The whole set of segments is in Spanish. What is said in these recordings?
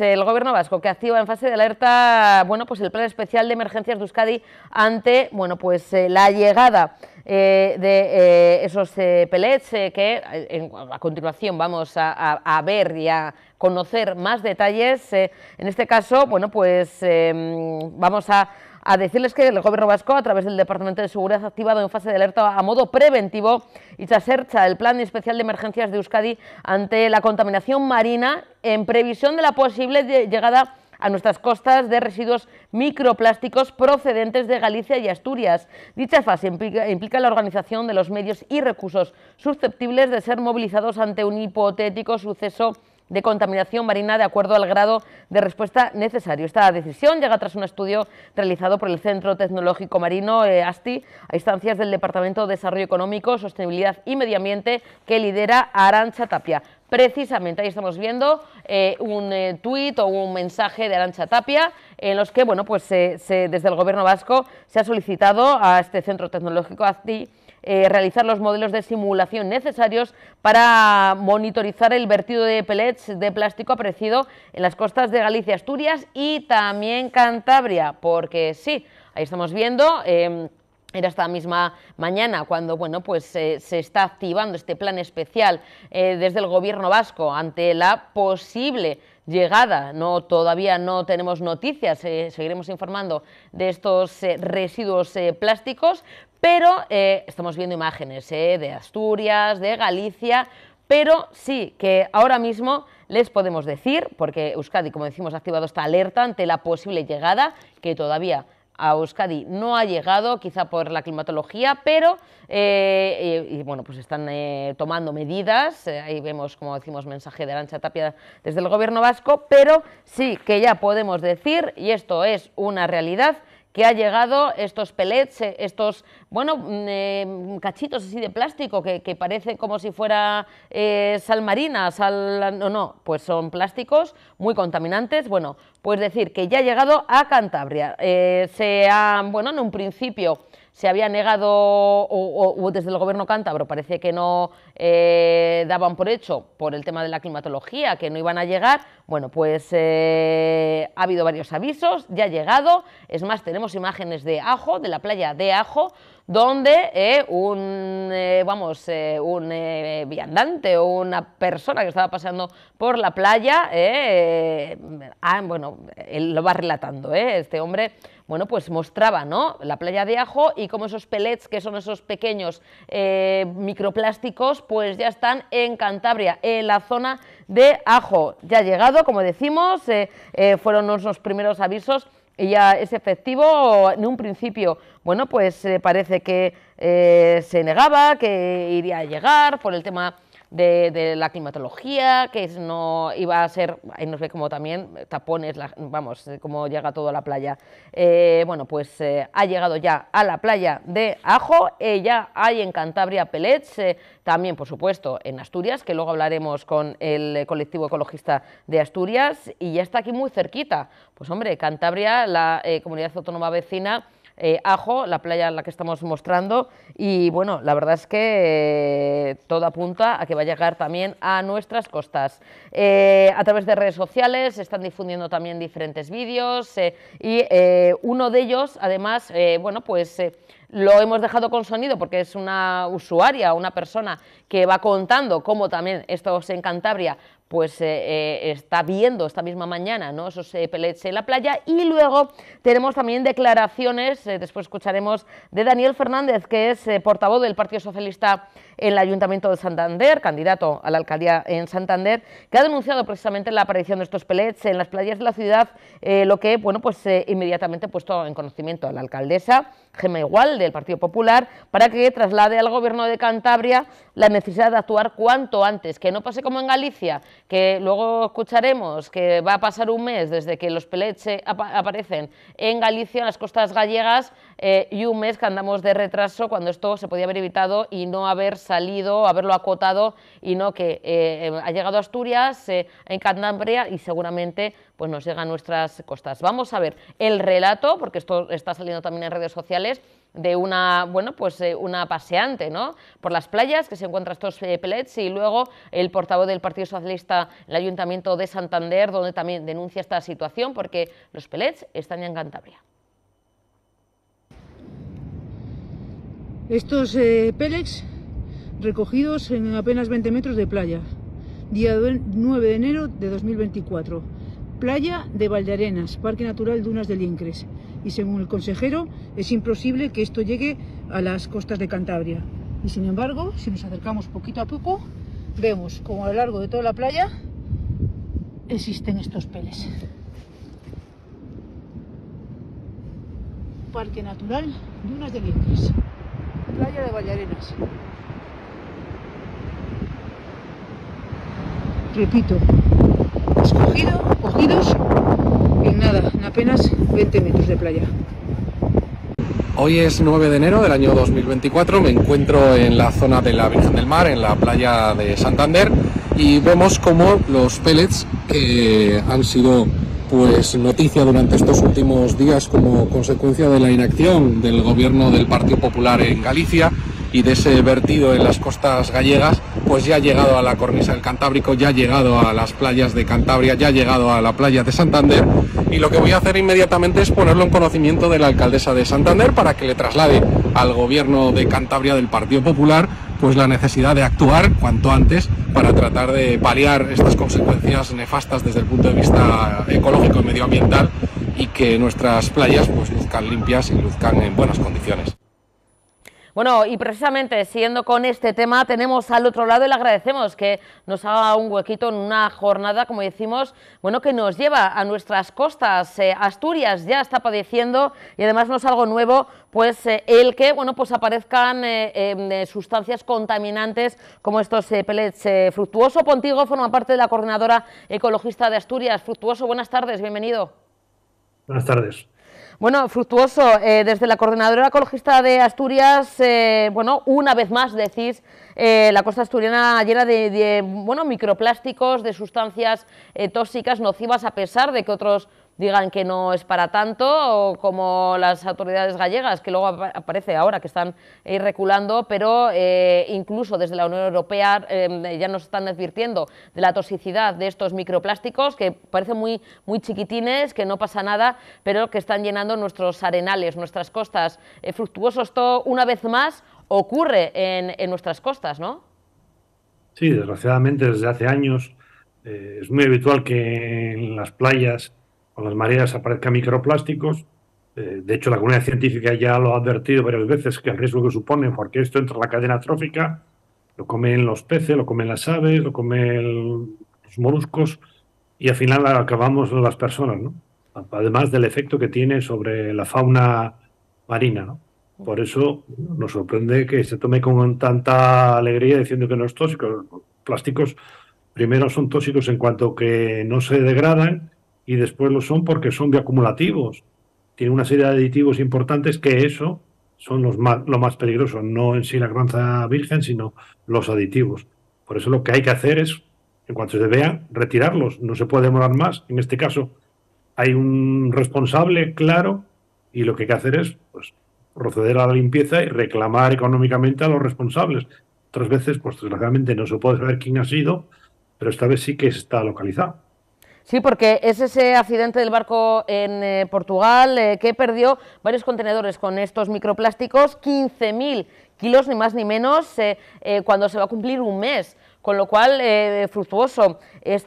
el Gobierno vasco que activa en fase de alerta, bueno, pues el plan especial de emergencias de Euskadi ante, bueno, pues eh, la llegada eh, de eh, esos pelets que a continuación vamos a, ver y a conocer más detalles. en este caso, bueno, pues em, vamos a a decirles que el Gobierno vasco, a través del Departamento de Seguridad, ha activado en fase de alerta a modo preventivo y se acerca el Plan Especial de Emergencias de Euskadi ante la contaminación marina en previsión de la posible llegada a nuestras costas de residuos microplásticos procedentes de Galicia y Asturias. Dicha fase implica, la organización de los medios y recursos susceptibles de ser movilizados ante un hipotético suceso de contaminación marina de acuerdo al grado de respuesta necesario. Esta decisión llega tras un estudio realizado por el Centro Tecnológico Marino eh, ASTI a instancias del Departamento de Desarrollo Económico, Sostenibilidad y Medio Ambiente que lidera Arancha Tapia. Precisamente ahí estamos viendo eh, un eh, tuit o un mensaje de Arancha Tapia en los que bueno, pues, desde el Gobierno vasco se ha solicitado a este Centro Tecnológico ASTI eh, realizar los modelos de simulación necesarios para monitorizar el vertido de pellets de plástico aparecido en las costas de Galicia, Asturias y también Cantabria, porque sí, ahí estamos viendo... Em, era esta misma mañana cuando bueno, pues, eh, se está activando este plan especial eh, desde el gobierno vasco ante la posible llegada. No, todavía no tenemos noticias, eh, seguiremos informando de estos eh, residuos eh, plásticos, pero estamos viendo imágenes de Asturias, de Galicia, pero sí que ahora mismo les podemos decir, porque Euskadi, como decimos, ha activado esta alerta ante la posible llegada, que todavía a Euskadi no ha llegado, quizá por la climatología, pero eh, eh, y, bueno, pues están eh, tomando medidas. ahí vemos, como decimos, mensaje de Arancha Tapia desde el Gobierno vasco, pero sí que ya podemos decir, y esto es una realidad, que ha llegado estos pelets, eh, estos, bueno, mm, eh, cachitos así de plástico que, parece como si fuera eh, sal marina, sal, no, no, pues son plásticos muy contaminantes, bueno, pues decir que ya ha llegado a Cantabria, se ha, bueno, en un principio se había negado, o, desde el gobierno cántabro parece que no daban por hecho, por el tema de la climatología, que no iban a llegar, bueno, pues eh, ha habido varios avisos, ya ha llegado, es más, tenemos imágenes de Ajo, de la playa de Ajo, donde eh, un, eh, vamos, un viandante o una persona que estaba pasando por la playa, ah, bueno, él lo va relatando, este hombre, bueno, pues mostraba, ¿no? La playa de ajo y cómo esos pellets, que son esos pequeños microplásticos, pues ya están en Cantabria, en la zona de ajo. Ya ha llegado, como decimos, eh, eh, fueron los primeros avisos y ya es efectivo en un principio. Bueno, pues eh, parece que se negaba, que iría a llegar por el tema de, la climatología, que no iba a ser, ahí nos ve como también tapones, vamos, eh, cómo llega todo a la playa. Eh, bueno, pues eh, ha llegado ya a la playa de Ajo, ya hay en Cantabria Pelets, también por supuesto en Asturias, que luego hablaremos con el colectivo ecologista de Asturias, y ya está aquí muy cerquita. Pues hombre, Cantabria, la comunidad autónoma vecina, eh, ajo, la playa en la que estamos mostrando. Y bueno, la verdad es que eh, todo apunta a que va a llegar también a nuestras costas. Eh, a través de redes sociales se están difundiendo también diferentes vídeos y uno de ellos, además, bueno, pues lo hemos dejado con sonido porque es una usuaria, una persona que va contando cómo también estos en Cantabria pues eh, eh, está viendo esta misma mañana ¿no? esos eh, pelets en la playa y luego tenemos también declaraciones, después escucharemos de Daniel Fernández, que es portavoz del Partido Socialista en el Ayuntamiento de Santander, candidato a la alcaldía en Santander, que ha denunciado precisamente la aparición de estos pelets en las playas de la ciudad, lo que bueno pues inmediatamente ha puesto en conocimiento a la alcaldesa Gemma Igual del Partido Popular para que traslade al gobierno de Cantabria la necesidad de actuar cuanto antes, que no pase como en Galicia, que luego escucharemos que va a pasar un mes desde que los peleche aparecen en Galicia, en las costas gallegas, eh, y un mes que andamos de retraso cuando esto se podía haber evitado y no haber salido, haberlo acotado y no que eh, ha llegado a Asturias, eh, en Cantabria y seguramente pues nos llega a nuestras costas. Vamos a ver el relato, porque esto está saliendo también en redes sociales, de una, bueno, pues eh, una paseante ¿no? por las playas que se encuentran estos eh, pelets y luego el portavoz del Partido Socialista el Ayuntamiento de Santander, donde también denuncia esta situación porque los pelets están en Cantabria. Estos eh, pelets recogidos en apenas 20 metros de playa, día 9 de enero de 2024. Playa de Valdearenas, Parque Natural Dunas del Incres y según el consejero es imposible que esto llegue a las costas de Cantabria. Y sin embargo, si nos acercamos poquito a poco, vemos como a lo largo de toda la playa existen estos peles. Parque Natural Dunas de Lindres, Playa de Vallarenas. Repito, escogido, cogidos nada, apenas 20 metros de playa. Hoy es 9 de enero del año 2024, me encuentro en la zona de la Virgen del Mar, en la playa de Santander, y vemos como los pellets que han sido pues noticia durante estos últimos días como consecuencia de la inacción del gobierno del Partido Popular en Galicia y de ese vertido en las costas gallegas, pues ya ha llegado a la cornisa del Cantábrico, ya ha llegado a las playas de Cantabria, ya ha llegado a la playa de Santander y lo que voy a hacer inmediatamente es ponerlo en conocimiento de la alcaldesa de Santander para que le traslade al gobierno de Cantabria del Partido Popular pues la necesidad de actuar cuanto antes para tratar de paliar estas consecuencias nefastas desde el punto de vista ecológico y medioambiental y que nuestras playas pues luzcan limpias y luzcan en buenas condiciones. Bueno, y precisamente siguiendo con este tema, tenemos al otro lado y le agradecemos que nos haga un huequito en una jornada, como decimos, bueno, que nos lleva a nuestras costas. Eh, Asturias ya está padeciendo y además no es algo nuevo, pues eh, el que, bueno, pues aparezcan eh, em, sustancias contaminantes como estos pellets. Fructuoso Pontigo forma parte de la coordinadora ecologista de Asturias. Fructuoso, buenas tardes, bienvenido. Buenas tardes. Bueno, fructuoso. Eh, desde la Coordinadora Ecologista de Asturias, eh, bueno, una vez más decís, eh, la costa asturiana llena de, de, bueno, microplásticos, de sustancias tóxicas, nocivas, a pesar de que otros digan que no es para tanto, como las autoridades gallegas, que luego aparece ahora que están ir eh, reculando, pero eh, incluso desde la Unión Europea eh, ya nos están advirtiendo de la toxicidad de estos microplásticos, que parecen muy, muy chiquitines, que no pasa nada, pero que están llenando nuestros arenales, nuestras costas. fructuosos esto una vez más, ocurre en, nuestras costas, ¿no? Sí, desgraciadamente desde hace años es muy habitual que en las playas con las mareas aparezcan microplásticos. Eh, de hecho, la comunidad científica ya lo ha advertido varias veces que el riesgo que supone, porque esto entra en la cadena trófica, lo comen los peces, lo comen las aves, lo comen los moluscos y al final acabamos las personas, ¿no? Además del efecto que tiene sobre la fauna marina, Por eso nos sorprende que se tome con tanta alegría diciendo que no es tóxico. Los plásticos primero son tóxicos en cuanto que no se degradan y después lo son porque son bioacumulativos. Tiene una serie de aditivos importantes que eso son los más, lo más peligroso, no en sí la granza virgen, sino los aditivos. Por eso lo que hay que hacer es, en cuanto se vea, retirarlos. No se puede demorar más. En este caso hay un responsable claro y lo que hay que hacer es pues, proceder a la limpieza y reclamar económicamente a los responsables. Otras veces, pues desgraciadamente no se puede saber quién ha sido, pero esta vez sí que está localizado. Sí, porque es ese accidente del barco en eh, Portugal eh, que perdió varios contenedores con estos microplásticos, 15.000 kilos, ni más ni menos, eh, cuando se va a cumplir un mes con lo cual, eh, fructuoso.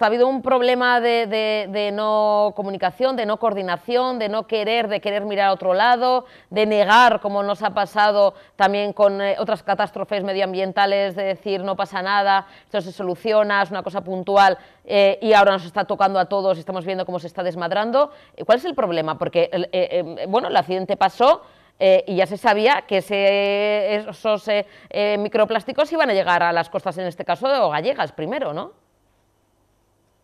ha habido un problema de, no comunicación, de no coordinación, de no querer, de querer mirar a otro lado, de negar, como nos ha pasado también con eh, otras catástrofes medioambientales, de decir no pasa nada, esto se soluciona, es una cosa puntual eh, y ahora nos está tocando a todos, estamos viendo cómo se está desmadrando. ¿Cuál es el problema? Porque, bueno, el accidente pasó, eh, y ya se sabía que ese, esos eh, eh, microplásticos iban a llegar a las costas, en este caso, de gallegas primero, ¿no?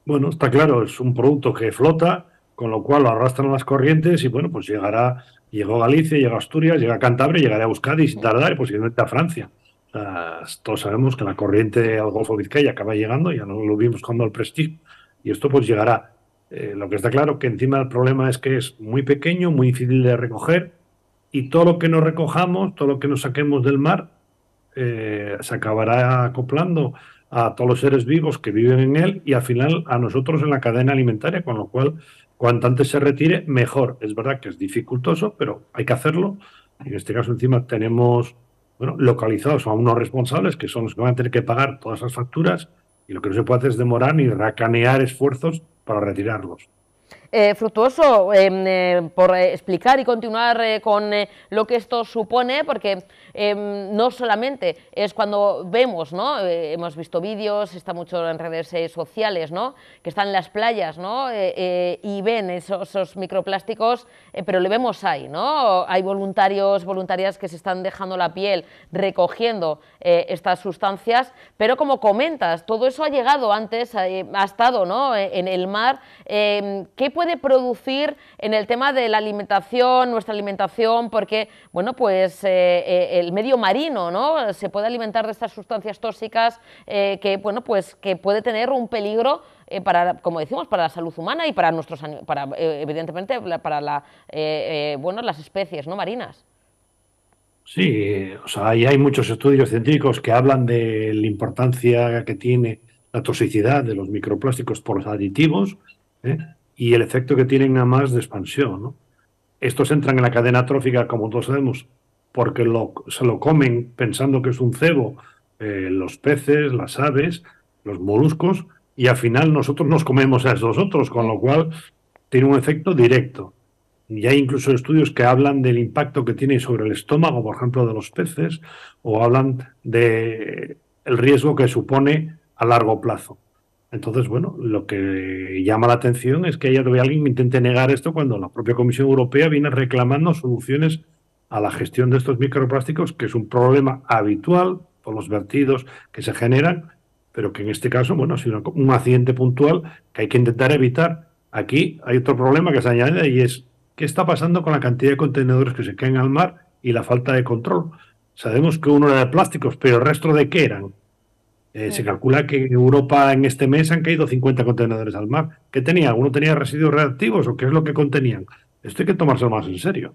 Bueno, está claro, es un producto que flota, con lo cual lo arrastran las corrientes y bueno, pues llegará, llegó Galicia, llega Asturias, llega a Cantabria, llegará a Euskadi sin tardar y posiblemente a Francia. todos sabemos que la corriente al Golfo de Vizcaya acaba llegando, ya no lo vimos cuando el Prestige, y esto pues llegará. lo que está claro que encima el problema es que es muy pequeño, muy difícil de recoger y todo lo que nos recojamos, todo lo que nos saquemos del mar, eh, se acabará acoplando a todos los seres vivos que viven en él y al final a nosotros en la cadena alimentaria, con lo cual cuanto antes se retire, mejor. Es verdad que es dificultoso, pero hay que hacerlo. En este caso encima tenemos bueno, localizados a unos responsables que son los que van a tener que pagar todas las facturas y lo que no se puede hacer es demorar ni racanear esfuerzos para retirarlos. Eh, fructuoso em, eh, por eh, explicar y continuar con lo que esto supone, porque em, no solamente es cuando vemos, ¿no? hemos visto vídeos, está mucho en redes sociales, ¿no? que están en las playas ¿no? y ven esos, microplásticos, pero le vemos ahí, ¿no? hay voluntarios, voluntarias que se están dejando la piel recogiendo estas sustancias, pero como comentas, todo eso ha llegado antes, ha, estado ¿no? en el mar. Em, ¿Qué puede producir en el tema de la alimentación, nuestra alimentación, porque bueno, pues eh, eh, el medio marino ¿no? se puede alimentar de estas sustancias tóxicas eh, que, bueno, pues, que puede tener un peligro para, como decimos, para la salud humana y para nuestros, para, evidentemente, para la, bueno, las especies ¿no? marinas. Sí, o sea, y hay muchos estudios científicos que hablan de la importancia que tiene la toxicidad de los microplásticos por los aditivos, ¿eh? y el efecto que tienen nada más de expansión. Estos entran en la cadena trófica, como todos sabemos, porque se lo comen pensando que es un cebo eh, los peces, las aves, los moluscos, y al final nosotros nos comemos a esos otros, con lo cual tiene un efecto directo. Y hay incluso estudios que hablan del impacto que tiene sobre el estómago, por ejemplo, de los peces, o hablan del el riesgo que supone a largo plazo. Entonces, bueno, lo que llama la atención es que haya alguien intente negar esto cuando la propia Comisión Europea viene reclamando soluciones a la gestión de estos microplásticos, que es un problema habitual por los vertidos que se generan, pero que en este caso, bueno, ha sido un accidente puntual que hay que intentar evitar. Aquí hay otro problema que se añade y es qué está pasando con la cantidad de contenedores que se caen al mar y la falta de control. Sabemos que uno era de plásticos, pero el resto de qué eran eh, se calcula que en Europa en este mes han caído 50 contenedores al mar. ¿Qué tenía? ¿Alguno tenía residuos reactivos o qué es lo que contenían? Esto hay que tomárselo más en serio.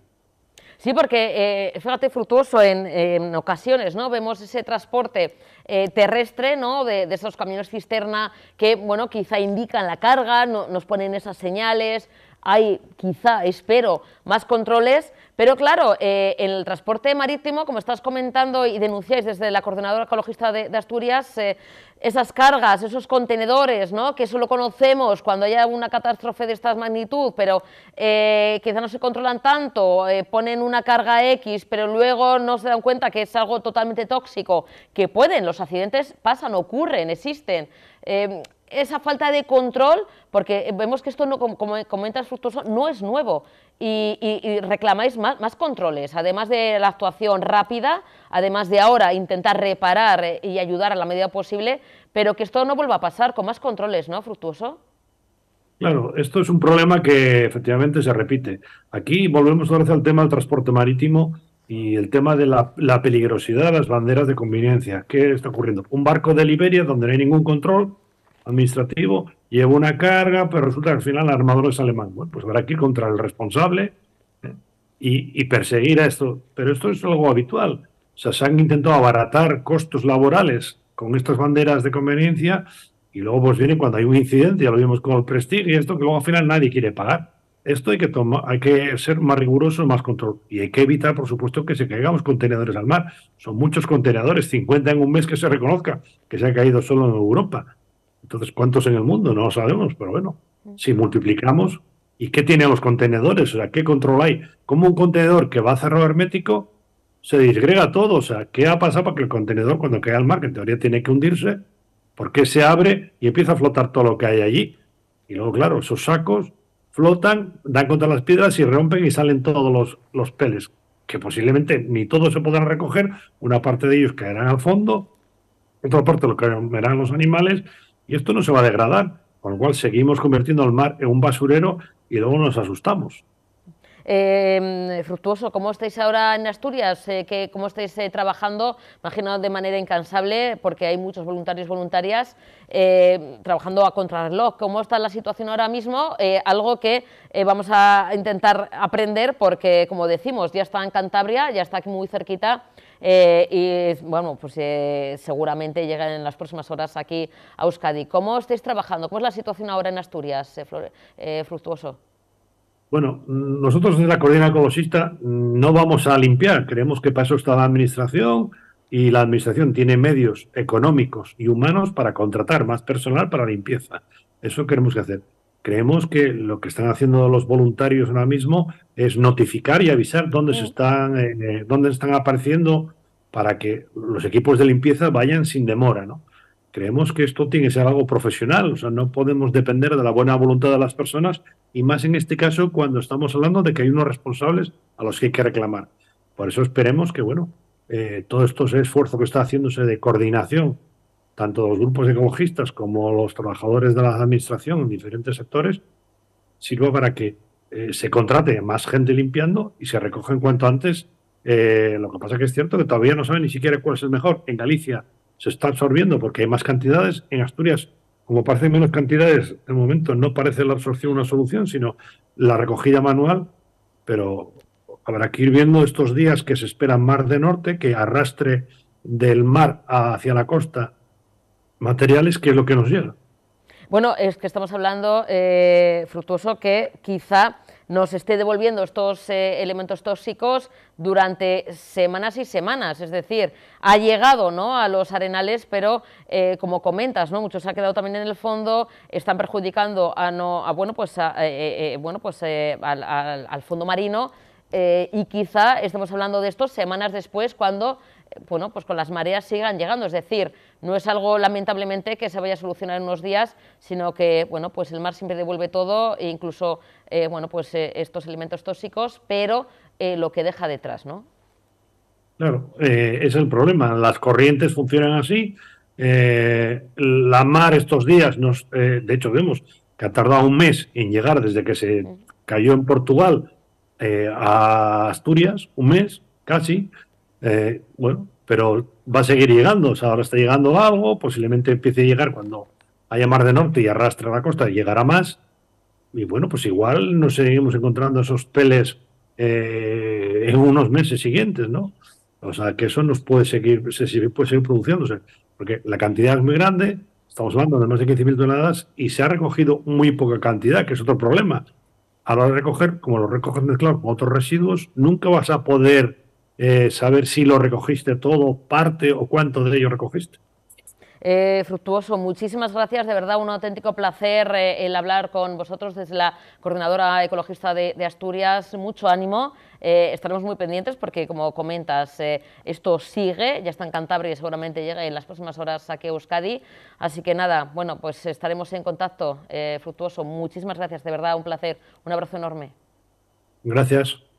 Sí, porque eh, fíjate, fructuoso en, ocasiones, ¿no? Vemos ese transporte eh, terrestre, ¿no? De, esos camiones cisterna que, bueno, quizá indican la carga, no, nos ponen esas señales, hay quizá, espero, más controles, pero claro, eh, en el transporte marítimo, como estás comentando y denunciáis desde la Coordinadora Ecologista de, Asturias, eh, esas cargas, esos contenedores, ¿no? que lo conocemos cuando hay una catástrofe de esta magnitud, pero eh, quizá no se controlan tanto, ponen una carga X, pero luego no se dan cuenta que es algo totalmente tóxico, que pueden, los accidentes pasan, ocurren, existen esa falta de control, porque vemos que esto, no, como, comentas Fructuoso, no es nuevo y, reclamáis más, controles, además de la actuación rápida, además de ahora intentar reparar eh, y ayudar a la medida posible, pero que esto no vuelva a pasar con más controles, ¿no, Fructuoso? Claro, esto es un problema que efectivamente se repite. Aquí volvemos otra vez al tema del transporte marítimo y el tema de la, la peligrosidad de las banderas de conveniencia. ¿Qué está ocurriendo? Un barco de Liberia donde no hay ningún control, administrativo, lleva una carga, pero resulta que al final el armador es alemán. Bueno, pues habrá que ir contra el responsable ¿eh? y, perseguir a esto. Pero esto es algo habitual. O sea, se han intentado abaratar costos laborales con estas banderas de conveniencia y luego pues viene cuando hay un incidente, ya lo vimos con el Prestigio y esto que luego al final nadie quiere pagar. Esto hay que, tomar, hay que ser más riguroso, más control. Y hay que evitar, por supuesto, que se caigamos contenedores al mar. Son muchos contenedores, 50 en un mes que se reconozca que se ha caído solo en Europa. Entonces, ¿cuántos en el mundo? No lo sabemos, pero bueno, si multiplicamos, ¿y qué tienen los contenedores? O sea, ¿qué control hay? Como un contenedor que va a cerrar hermético se disgrega todo? O sea, ¿qué ha pasado para que el contenedor cuando cae al mar, que en teoría tiene que hundirse, porque se abre y empieza a flotar todo lo que hay allí? Y luego, claro, esos sacos flotan, dan contra las piedras y rompen y salen todos los, los peles, que posiblemente ni todos se podrán recoger, una parte de ellos caerán al fondo, otra parte lo caerán los animales y esto no se va a degradar, con lo cual seguimos convirtiendo al mar en un basurero y luego nos asustamos. Em, fructuoso, ¿cómo estáis ahora en Asturias? Eh, ¿Cómo estáis eh, trabajando? Imagino de manera incansable, porque hay muchos voluntarios y voluntarias eh, trabajando a contrarreloj. ¿Cómo está la situación ahora mismo? algo que vamos a intentar aprender, porque como decimos, ya está en Cantabria, ya está aquí muy cerquita. y bueno, pues seguramente llegan en las próximas horas aquí a Euskadi. ¿Cómo estáis trabajando? ¿Cómo es la situación ahora en Asturias, Fructuoso? Bueno, nosotros desde la Coordina Colosista no vamos a limpiar, creemos que para eso está la Administración y la Administración tiene medios económicos y humanos para contratar más personal para limpieza. Eso queremos que hacer. Creemos que lo que están haciendo los voluntarios ahora mismo es notificar y avisar dónde, se están, eh, eh, dónde están apareciendo para que los equipos de limpieza vayan sin demora, ¿no? Creemos que esto tiene que ser algo profesional, o sea, no podemos depender de la buena voluntad de las personas y más en este caso cuando estamos hablando de que hay unos responsables a los que hay que reclamar. Por eso esperemos que, bueno, eh, todo esto esfuerzo que está haciéndose de coordinación, tanto los grupos ecologistas como los trabajadores de la administración en diferentes sectores, sirva para que eh, se contrate más gente limpiando y se en cuanto antes. Eh, lo que pasa que es cierto que todavía no saben ni siquiera cuál es el mejor. En Galicia se está absorbiendo porque hay más cantidades. En Asturias, como parecen menos cantidades, en el momento no parece la absorción una solución, sino la recogida manual, pero habrá que ir viendo estos días que se espera mar de norte, que arrastre del mar hacia la costa materiales, que es lo que nos llega. Bueno, es que estamos hablando, eh, Fructuoso, que quizá nos esté devolviendo estos eh, elementos tóxicos durante semanas y semanas. Es decir, ha llegado ¿no? a los arenales, pero eh, como comentas, ¿no? muchos se ha quedado también en el fondo, están perjudicando a bueno, pues, eh, bueno, pues al, fondo marino y quizá estemos hablando de esto semanas después cuando bueno, pues con las mareas sigan llegando. Es decir, no es algo, lamentablemente, que se vaya a solucionar en unos días, sino que, bueno, pues el mar siempre devuelve todo, e incluso, eh, bueno, pues eh, estos elementos tóxicos, pero eh, lo que deja detrás, ¿no? Claro, es el problema. Las corrientes funcionan así. la mar estos días, nos, de hecho, vemos que ha tardado un mes en llegar desde que se cayó en Portugal a Asturias, un mes casi. bueno, pero va a seguir llegando. O sea, ahora está llegando algo, posiblemente empiece a llegar cuando haya mar de norte y arrastre la costa, y llegará más. Y bueno, pues igual nos seguimos encontrando esos peles eh, en unos meses siguientes, ¿no? O sea, que eso nos puede seguir, se, puede seguir produciéndose, porque la cantidad es muy grande, estamos hablando de más de 15.000 toneladas, y se ha recogido muy poca cantidad, que es otro problema. A hora de recoger, como lo recogen mezclados con otros residuos, nunca vas a poder eh, saber si lo recogiste todo, parte o cuánto de ello recogiste. Eh, fructuoso, muchísimas gracias, de verdad un auténtico placer eh, el hablar con vosotros desde la Coordinadora Ecologista de, Asturias, mucho ánimo, estaremos muy pendientes porque como comentas, esto sigue, ya está en Cantabria y seguramente llegue en las próximas horas aquí a Euskadi, así que nada, bueno, pues estaremos en contacto, fructuoso, muchísimas gracias, de verdad un placer, un abrazo enorme. Gracias.